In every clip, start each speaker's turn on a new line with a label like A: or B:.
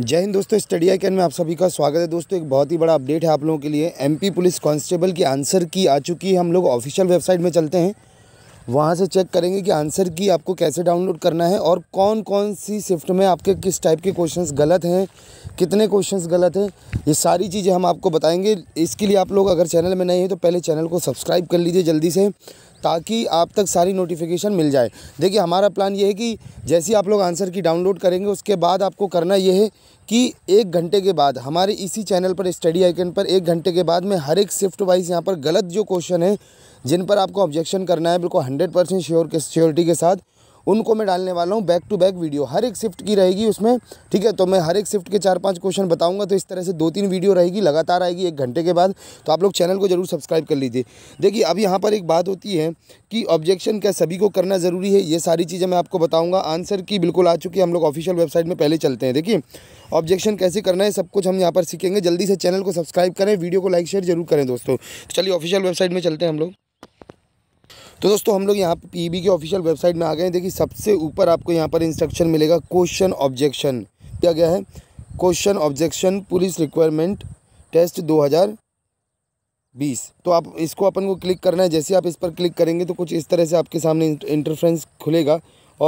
A: जय हिंद दोस्तों study I can में आप सभी का स्वागत है दोस्तों एक बहुत ही बड़ा अपडेट है आप लोगों के लिए एमपी पुलिस कांस्टेबल की आंसर की आ चुकी है हम लोग ऑफिशियल वेबसाइट में चलते हैं वहां से चेक करेंगे कि आंसर की आपको कैसे डाउनलोड करना है और कौन कौन सी शिफ्ट में आपके किस टाइप के क्वेश्चन गलत हैं कितने क्वेश्चन गलत हैं ये सारी चीज़ें हम आपको बताएंगे इसके लिए आप लोग अगर चैनल में नहीं हैं तो पहले चैनल को सब्सक्राइब कर लीजिए जल्दी से ताकि आप तक सारी नोटिफिकेशन मिल जाए देखिए हमारा प्लान ये है कि जैसे आप लोग आंसर की डाउनलोड करेंगे उसके बाद आपको करना ये है कि एक घंटे के बाद हमारे इसी चैनल पर स्टडी आइकन पर एक घंटे के बाद में हर एक शिफ्ट वाइज यहाँ पर गलत जो क्वेश्चन है जिन पर आपको ऑब्जेक्शन करना है बिल्कुल हंड्रेड परसेंट श्योर के श्योरिटी के साथ उनको मैं डालने वाला हूँ बैक टू बैक वीडियो हर एक शिफ्ट की रहेगी उसमें ठीक है तो मैं हर एक शिफ्ट के चार पाँच क्वेश्चन बताऊँगा तो इस तरह से दो तीन वीडियो रहेगी लगातार आएगी एक घंटे के बाद तो आप लोग चैनल को जरूर सब्सक्राइब कर लीजिए देखिए अब यहाँ पर एक बात होती है कि ऑब्जेक्शन क्या सभी को करना ज़रूरी है ये सारी चीज़ें मैं आपको बताऊँगा आंसर की बिल्कुल आ चुकी है हम लोग ऑफिशियल वेबसाइट में पहले चलते हैं देखिए ऑब्जेक्शन कैसे करना है सब कुछ हम यहाँ पर सीखेंगे जल्दी से चैनल को सब्सक्राइब करें वीडियो को लाइक शेयर जरूर करें दोस्तों तो चलिए ऑफिशियल वेबसाइट में चलते हैं हम लोग तो दोस्तों हम लोग यहाँ पी बी की ऑफिशियल वेबसाइट में आ गए हैं देखिए सबसे ऊपर आपको यहाँ पर इंस्ट्रक्शन मिलेगा क्वेश्चन ऑब्जेक्शन क्या गया है question objection police requirement test 2020 तो आप इसको अपन को क्लिक करना है जैसे आप इस पर क्लिक करेंगे तो कुछ इस तरह से आपके सामने इंटरफ्रेंस खुलेगा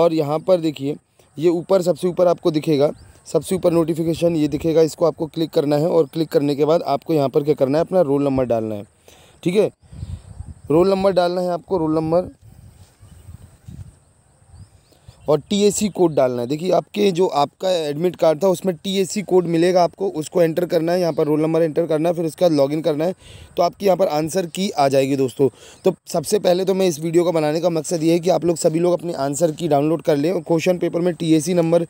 A: और यहाँ पर देखिए ये ऊपर सबसे ऊपर आपको दिखेगा सबसे ऊपर नोटिफिकेशन ये दिखेगा इसको आपको क्लिक करना है और क्लिक करने के बाद आपको यहाँ पर क्या करना है अपना रोल नंबर डालना है ठीक है रोल नंबर डालना है आपको रोल नंबर और टीएसी कोड डालना है देखिए आपके जो आपका एडमिट कार्ड था उसमें टीएसी कोड मिलेगा आपको उसको एंटर करना है यहाँ पर रोल नंबर एंटर करना है फिर उसके बाद लॉगिन करना है तो आपकी यहाँ पर आंसर की आ जाएगी दोस्तों तो सबसे पहले तो मैं इस वीडियो का बनाने का मकसद ये है कि आप लोग सभी लोग अपनी आंसर की डाउनलोड कर लें और क्वेश्चन पेपर में टी नंबर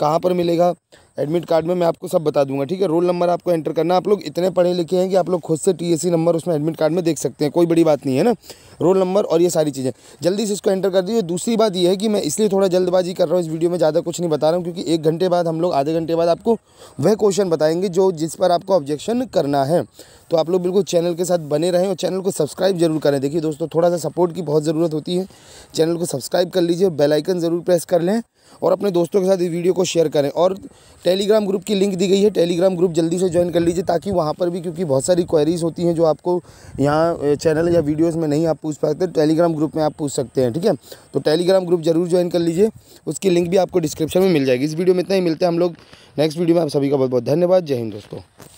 A: कहाँ पर मिलेगा एडमिट कार्ड में मैं आपको सब बता दूंगा ठीक है रोल नंबर आपको एंटर करना आप लोग इतने पढ़े लिखे हैं कि आप लोग खुद से टीएससी नंबर उसमें एडमिट कार्ड में देख सकते हैं कोई बड़ी बात नहीं है ना रोल नंबर और ये सारी चीज़ें जल्दी से इसको एंटर कर दीजिए दूसरी बात यह है कि मैं इसलिए थोड़ा जल्दबाजी कर रहा हूँ इस वीडियो में ज़्यादा कुछ नहीं बता रहा हूँ क्योंकि एक घंटे बाद हम लोग आधे घंटे बाद आपको वह क्वेश्चन बताएंगे जो जिस पर आपको ऑब्जेक्शन करना है तो आप लोग बिल्कुल चैनल के साथ बने रहें और चैनल को सब्सक्राइब जरूर करें देखिए दोस्तों थोड़ा सा सपोर्ट की बहुत ज़रूरत होती है चैनल को सब्सक्राइब कर लीजिए बेलाइकन ज़रूर प्रेस कर लें और अपने दोस्तों के साथ इस वीडियो को शेयर करें और टेलीग्राम ग्रुप की लिंक दी गई है टेलीग्राम ग्रुप जल्दी से ज्वाइन कर लीजिए ताकि वहाँ पर भी क्योंकि बहुत सारी क्वेरीज होती हैं जो आपको यहाँ चैनल या वीडियोज़ में नहीं आप पूछ पाते टेलीग्राम ग्रुप में आप पूछ सकते हैं ठीक है तो टेलीग्राम ग्रुप जरूर ज्वाइन कर लीजिए उसकी लिंक भी आपको डिस्क्रिप्शन में मिल जाएगी इस वीडियो में इतना ही मिलते हैं हम लोग नेक्स्ट वीडियो में आप सभी का बहुत बहुत धन्यवाद जय हिंद दोस्तों